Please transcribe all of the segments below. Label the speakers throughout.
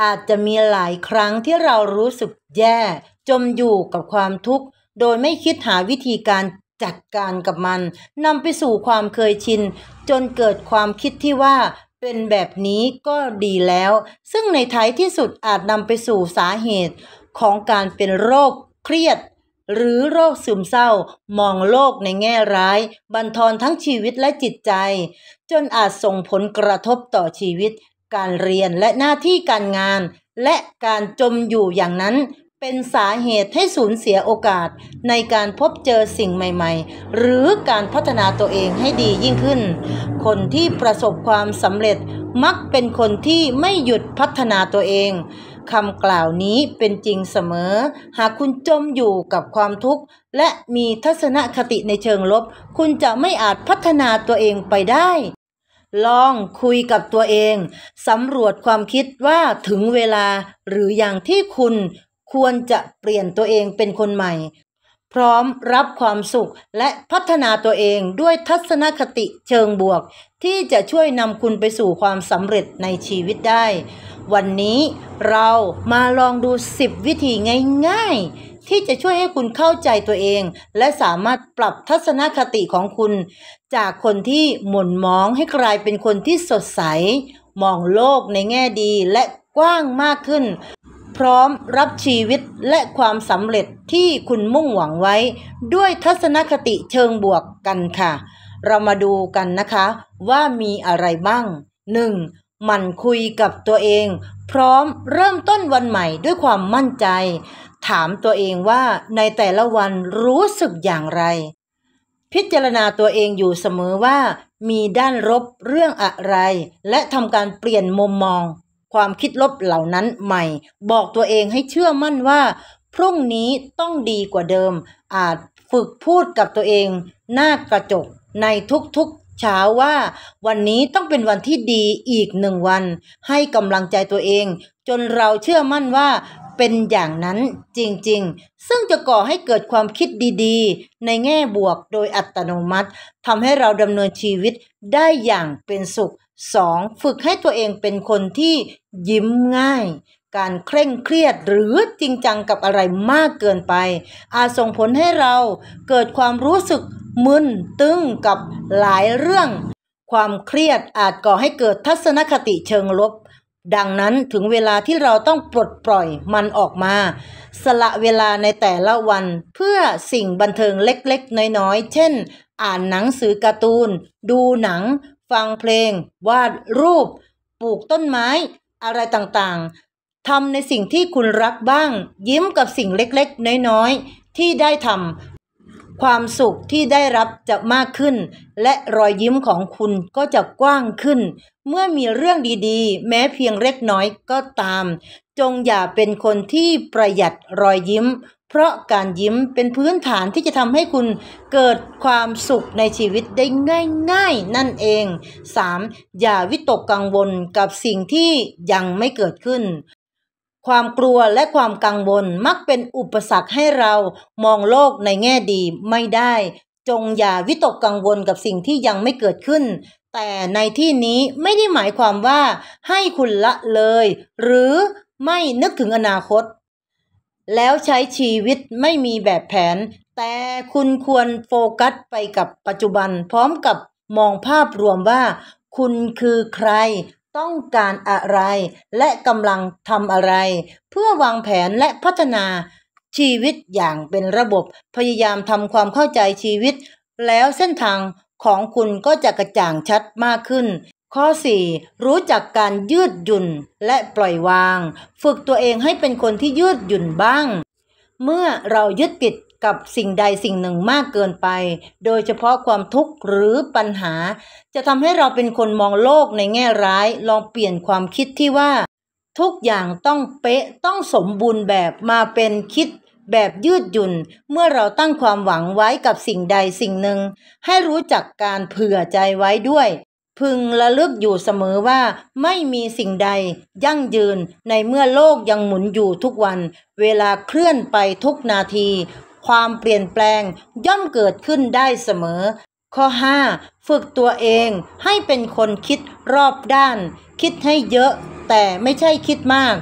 Speaker 1: อาจจะมีหลายครั้งที่เรารู้สึกแย่ จมอยู่กับความทุกข์ โดยไม่คิดหาวิธีการจัดการกับมันนำไปสู่ความเคยชิน จนเกิดความคิดที่ว่าเป็นแบบนี้ก็ดีแล้ว ซึ่งในท้ายที่สุดอาจนำไปสู่สาเหตุ ของการเป็นโรคเครียด หรือโรคซึมเศร้า มองโลกในแง่ร้าย บันทอนทั้งชีวิตและจิตใจ จนอาจส่งผลกระทบต่อชีวิตการเรียนและหน้าที่การงานและการจมอยู่อย่างนั้นเป็นสาเหตุให้สูญเสียโอกาส ในการพบเจอสิ่งใหม่ๆ หรือการพัฒนาตัวเองให้ดียิ่งขึ้น คนที่ประสบความสำเร็จมักเป็นคนที่ไม่หยุดพัฒนาตัวเองคำกล่าวนี้เป็นจริงเสมอ หากคุณจมอยู่กับความทุกข์ และมีทัศนคติในเชิงลบ คุณจะไม่อาจพัฒนาตัวเองไปได้ลองคุยกับตัวเอง สำรวจความคิดว่าถึงเวลาหรืออย่างที่คุณควรจะเปลี่ยนตัวเองเป็นคนใหม่ พร้อมรับความสุขและพัฒนาตัวเองด้วยทัศนคติเชิงบวก ที่จะช่วยนำคุณไปสู่ความสำเร็จในชีวิตได้ วันนี้เรามาลองดู 10 วิธีง่ายๆที่จะช่วยให้คุณเข้าใจตัวเองและสามารถปรับทัศนคติของคุณ จากคนที่หม่นมองให้กลายเป็นคนที่สดใสมองโลกในแง่ดีและกว้างมากขึ้น พร้อมรับชีวิตและความสำเร็จที่คุณมุ่งหวังไว้ด้วยทัศนคติเชิงบวกกันค่ะ เรามาดูกันนะคะ ว่ามีอะไรบ้าง 1. มันคุยกับตัวเองพร้อมเริ่มต้นวันใหม่ด้วยความมั่นใจถามตัวเองว่าในแต่ละวันรู้สึกอย่างไร พิจารณาตัวเองอยู่เสมอว่า มีด้านลบเรื่องอะไร และทำการเปลี่ยนมุมมองความคิดลบเหล่านั้นใหม่ บอกตัวเองให้เชื่อมั่นว่า พรุ่งนี้ต้องดีกว่าเดิม อาจฝึกพูดกับตัวเองหน้ากระจก ในทุกๆ เช้าว่า วันนี้ต้องเป็นวันที่ดีอีกหนึ่งวัน ให้กำลังใจตัวเอง จนเราเชื่อมั่นว่าเป็นอย่างนั้นจริงๆ ซึ่งจะก่อให้เกิดความคิดดีๆ ในแง่บวกโดยอัตโนมัติทำให้เราดำเนินชีวิตได้อย่างเป็นสุข 2. ฝึกให้ตัวเองเป็นคนที่ยิ้มง่าย การเคร่งเครียดหรือจริงจังกับอะไรมากเกินไป อาจส่งผลให้เราเกิดความรู้สึกมึนตึงกับหลายเรื่อง ความเครียดอาจก่อให้เกิดทัศนคติเชิงลบดังนั้นถึงเวลาที่เราต้องปลดปล่อยมันออกมา สละเวลาในแต่ละวันเพื่อสิ่งบันเทิงเล็กๆ น้อยๆ เช่นอ่านหนังสือการ์ตูน ดูหนัง ฟังเพลง วาดรูป ปลูกต้นไม้ อะไรต่างๆทำในสิ่งที่คุณรักบ้าง ยิ้มกับสิ่งเล็กๆ น้อยๆ ที่ได้ทำความสุขที่ได้รับจะมากขึ้น และรอยยิ้มของคุณก็จะกว้างขึ้น เมื่อมีเรื่องดีๆ แม้เพียงเล็กน้อยก็ตาม จงอย่าเป็นคนที่ประหยัดรอยยิ้ม เพราะการยิ้มเป็นพื้นฐานที่จะทำให้คุณเกิดความสุขในชีวิตได้ง่าย ๆนั่นเอง 3. อย่าวิตกกังวลกับสิ่งที่ยังไม่เกิดขึ้นความกลัวและความกังวลมักเป็นอุปสรรคให้เรามองโลกในแง่ดีไม่ได้ จงอย่าวิตกกังวลกับสิ่งที่ยังไม่เกิดขึ้น แต่ในที่นี้ไม่ได้หมายความว่าให้คุณละเลย หรือไม่นึกถึงอนาคต แล้วใช้ชีวิตไม่มีแบบแผน แต่คุณควรโฟกัสไปกับปัจจุบันพร้อมกับมองภาพรวมว่า คุณคือใครต้องการอะไรและกำลังทำอะไร เพื่อวางแผนและพัฒนาชีวิตอย่างเป็นระบบพยายามทำความเข้าใจชีวิต แล้วเส้นทางของคุณก็จะกระจ่างชัดมากขึ้น ข้อ 4. รู้จักการยืดหยุ่นและปล่อยวาง ฝึกตัวเองให้เป็นคนที่ยืดหยุ่นบ้าง เมื่อเรายึดติดกับสิ่งใดสิ่งหนึ่งมากเกินไป โดยเฉพาะความทุกข์หรือปัญหา จะทำให้เราเป็นคนมองโลกในแง่ร้าย ลองเปลี่ยนความคิดที่ว่า ทุกอย่างต้องเป๊ะต้องสมบูรณ์แบบมาเป็นคิด แบบยืดหยุ่น เมื่อเราตั้งความหวังไว้กับสิ่งใดสิ่งหนึ่ง ให้รู้จักการเผื่อใจไว้ด้วย พึงระลึกอยู่เสมอว่าไม่มีสิ่งใด ยั่งยืนในเมื่อโลกยังหมุนอยู่ทุกวัน เวลาเคลื่อนไปทุกนาทีความเปลี่ยนแปลงย่อมเกิดขึ้นได้เสมอ ข้อ 5. ฝึกตัวเองให้เป็นคนคิดรอบด้าน คิดให้เยอะ แต่ไม่ใช่คิดมาก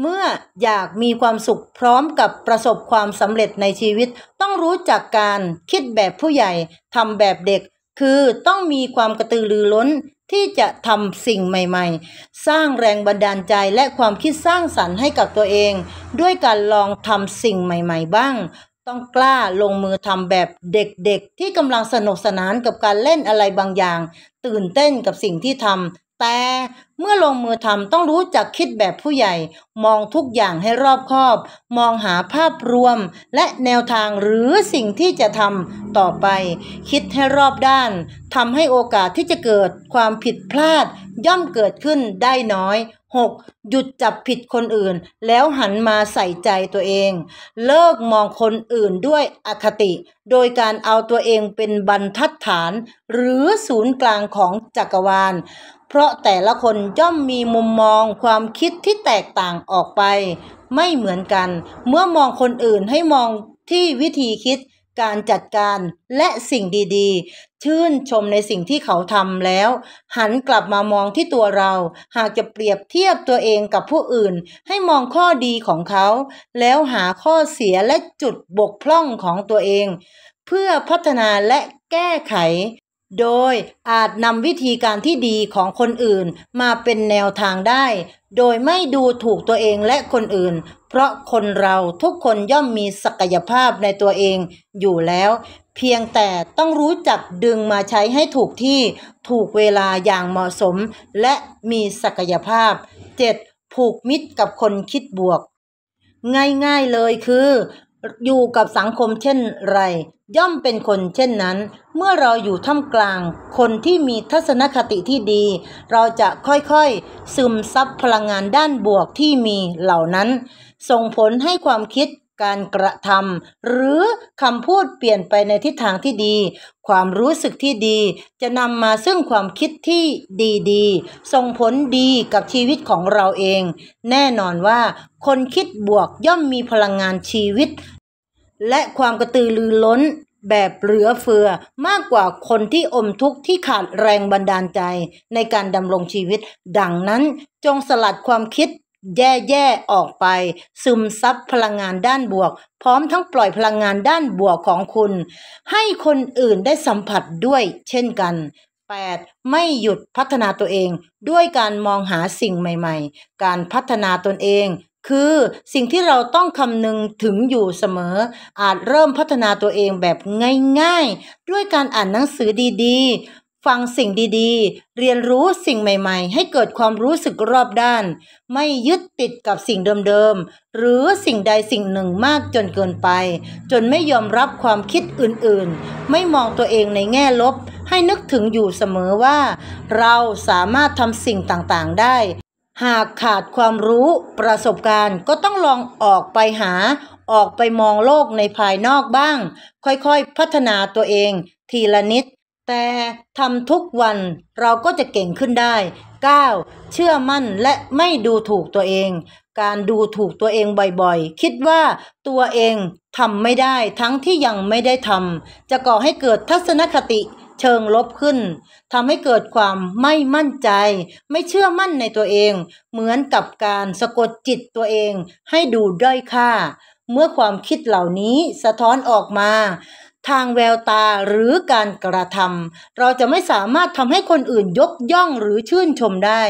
Speaker 1: เมื่ออยากมีความสุขพร้อมกับประสบความสำเร็จในชีวิต ต้องรู้จักการคิดแบบผู้ใหญ่ทำแบบเด็ก คือต้องมีความกระตือรือร้นที่จะทำสิ่งใหม่ๆ สร้างแรงบันดาลใจและความคิดสร้างสรรค์ให้กับตัวเอง ด้วยการลองทำสิ่งใหม่ ๆ บ้างต้องกล้าลงมือทำแบบเด็กๆที่กำลังสนุกสนานกับการเล่นอะไรบางอย่าง ตื่นเต้นกับสิ่งที่ทำแต่เมื่อลงมือทำต้องรู้จักคิดแบบผู้ใหญ่ มองทุกอย่างให้รอบคอบ มองหาภาพรวมและแนวทางหรือสิ่งที่จะทำต่อไป คิดให้รอบด้านทำให้โอกาสที่จะเกิดความผิดพลาดย่อมเกิดขึ้นได้น้อย 6. หยุดจับผิดคนอื่น แล้วหันมาใส่ใจตัวเอง เลิกมองคนอื่นด้วยอคติ โดยการเอาตัวเองเป็นบรรทัดฐานหรือศูนย์กลางของจักรวาล เพราะแต่ละคนย่อมมีมุมมองความคิดที่แตกต่างออกไป ไม่เหมือนกันเมื่อมองคนอื่นให้มองที่วิธีคิดการจัดการและสิ่งดีๆ ชื่นชมในสิ่งที่เขาทำแล้ว หันกลับมามองที่ตัวเรา หากจะเปรียบเทียบตัวเองกับผู้อื่นให้มองข้อดีของเขา แล้วหาข้อเสียและจุดบกพร่องของตัวเอง เพื่อพัฒนาและแก้ไขโดยอาจนำวิธีการที่ดีของคนอื่นมาเป็นแนวทางได้ โดยไม่ดูถูกตัวเองและคนอื่น เพราะคนเราทุกคนย่อมมีศักยภาพในตัวเองอยู่แล้ว เพียงแต่ต้องรู้จักดึงมาใช้ให้ถูกที่ถูกเวลาอย่างเหมาะสมและมีศักยภาพ 7. ผูกมิตรกับคนคิดบวก ง่ายๆเลยคืออยู่กับสังคมเช่นไร ย่อมเป็นคนเช่นนั้น เมื่อเราอยู่ท่ามกลาง คนที่มีทัศนคติที่ดี เราจะค่อยๆ ซึมซับพลังงานด้านบวกที่มีเหล่านั้น ส่งผลให้ความคิดการกระทำหรือคำพูดเปลี่ยนไปในทิศทางที่ดี ความรู้สึกที่ดีจะนำมาซึ่งความคิดที่ดีๆส่งผลดีกับชีวิตของเราเองแน่นอนว่าคนคิดบวกย่อมมีพลังงานชีวิต และความกระตือรือร้นแบบเหลือเฟือมากกว่าคนที่อมทุกข์ที่ขาดแรงบันดาลใจในการดำรงชีวิต ดังนั้นจงสลัดความคิดแย่ๆออกไปซึมซับพลังงานด้านบวก พร้อมทั้งปล่อยพลังงานด้านบวกของคุณ ให้คนอื่นได้สัมผัสด้วยเช่นกัน 8. ไม่หยุดพัฒนาตัวเอง ด้วยการมองหาสิ่งใหม่ๆ การพัฒนาตนเอง คือ สิ่งที่เราต้องคำนึงถึงอยู่เสมอ อาจเริ่มพัฒนาตัวเองแบบง่ายๆ ด้วยการอ่านหนังสือดีๆฟังสิ่งดีๆ เรียนรู้สิ่งใหม่ ๆ ให้เกิดความรู้สึกรอบด้าน ไม่ยึดติดกับสิ่งเดิม ๆ หรือสิ่งใดสิ่งหนึ่งมากจนเกินไป จนไม่ยอมรับความคิดอื่น ๆ ไม่มองตัวเองในแง่ลบ ให้นึกถึงอยู่เสมอว่า เราสามารถทำสิ่งต่างๆได้ หากขาดความรู้ประสบการณ์ก็ต้องลองออกไปหา ออกไปมองโลกในภายนอกบ้าง ค่อยๆพัฒนาตัวเอง ทีละนิดแต่ทำทุกวันเราก็จะเก่งขึ้นได้ 9. เชื่อมั่นและไม่ดูถูกตัวเอง การดูถูกตัวเองบ่อยๆ คิดว่าตัวเองทำไม่ได้ทั้งที่ยังไม่ได้ทำจะก่อให้เกิดทัศนคติเชิงลบขึ้น ทำให้เกิดความไม่มั่นใจ ไม่เชื่อมั่นในตัวเอง เหมือนกับการสะกดจิตตัวเองให้ดูด้อยค่า เมื่อความคิดเหล่านี้สะท้อนออกมาทางแววตาหรือการกระทำเราจะไม่สามารถทำให้คนอื่นยกย่องหรือชื่นชมได้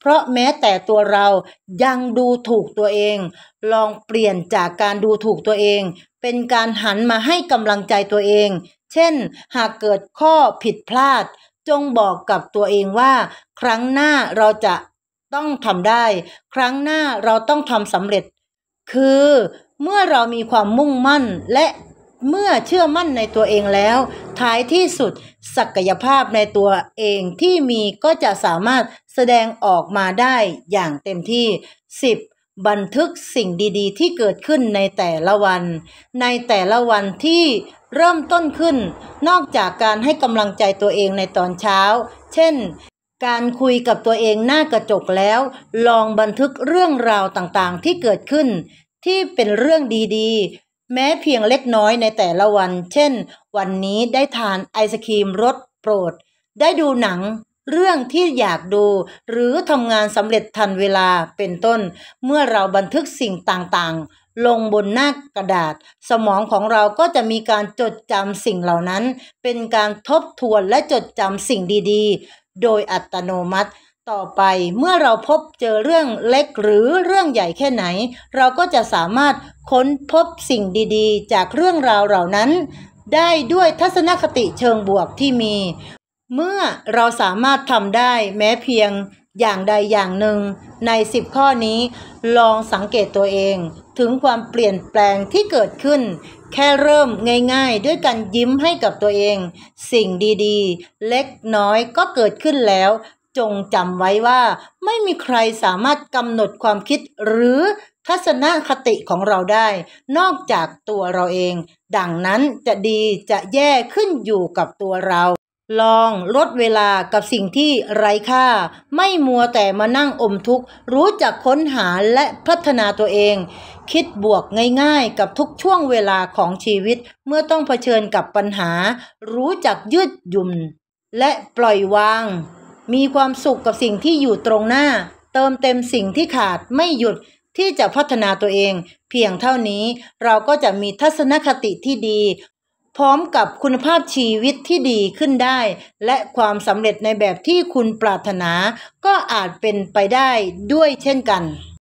Speaker 1: เพราะแม้แต่ตัวเรายังดูถูกตัวเอง ลองเปลี่ยนจากการดูถูกตัวเอง เป็นการหันมาให้กำลังใจตัวเอง เช่น หากเกิดข้อผิดพลาด จงบอกกับตัวเองว่า ครั้งหน้าเราจะต้องทำได้ ครั้งหน้าเราต้องทำสำเร็จ คือเมื่อเรามีความมุ่งมั่นและเมื่อเชื่อมั่นในตัวเองแล้ว ท้ายที่สุดศักยภาพในตัวเองที่มีก็จะสามารถแสดงออกมาได้อย่างเต็มที่ 10. บันทึกสิ่งดีๆ ที่เกิดขึ้นในแต่ละวัน ในแต่ละวันที่เริ่มต้นขึ้นนอกจากการให้กำลังใจตัวเองในตอนเช้า เช่นการคุยกับตัวเองหน้ากระจกแล้ว ลองบันทึกเรื่องราวต่างๆที่เกิดขึ้น ที่เป็นเรื่องดีๆแม้เพียงเล็กน้อยในแต่ละวัน เช่น วันนี้ได้ทานไอศครีมรสโปรด ได้ดูหนัง เรื่องที่อยากดู หรือทำงานสำเร็จทันเวลาเป็นต้น เมื่อเราบันทึกสิ่งต่างๆ ลงบนหน้ากระดาษ สมองของเราก็จะมีการจดจำสิ่งเหล่านั้น เป็นการทบทวนและจดจำสิ่งดี ๆ โดยอัตโนมัติต่อไปเมื่อเราพบเจอเรื่องเล็กหรือเรื่องใหญ่แค่ไหน เราก็จะสามารถค้นพบสิ่งดีๆ จากเรื่องราวเหล่านั้น ได้ด้วยทัศนคติเชิงบวกที่มี เมื่อเราสามารถทำได้แม้เพียงอย่างใดอย่างหนึ่ง ใน 10 ข้อนี้ลองสังเกตตัวเองถึงความเปลี่ยนแปลงที่เกิดขึ้น แค่เริ่มง่ายๆ ด้วยการยิ้มให้กับตัวเอง สิ่งดีๆ เล็กน้อยก็เกิดขึ้นแล้วจงจำไว้ว่าไม่มีใครสามารถกำหนดความคิดหรือทัศนคติของเราได้ นอกจากตัวเราเอง ดังนั้นจะดีจะแย่ขึ้นอยู่กับตัวเรา ลองลดเวลากับสิ่งที่ไร้ค่า ไม่มัวแต่มานั่งอมทุกข์รู้จักค้นหาและพัฒนาตัวเอง คิดบวกง่ายๆ กับทุกช่วงเวลาของชีวิตเมื่อต้องเผชิญกับปัญหา รู้จักยืดหยุ่นและปล่อยวางมีความสุขกับสิ่งที่อยู่ตรงหน้า เติมเต็มสิ่งที่ขาดไม่หยุดที่จะพัฒนาตัวเอง เพียงเท่านี้เราก็จะมีทัศนคติที่ดี พร้อมกับคุณภาพชีวิตที่ดีขึ้นได้ และความสำเร็จในแบบที่คุณปรารถนาก็อาจเป็นไปได้ด้วยเช่นกัน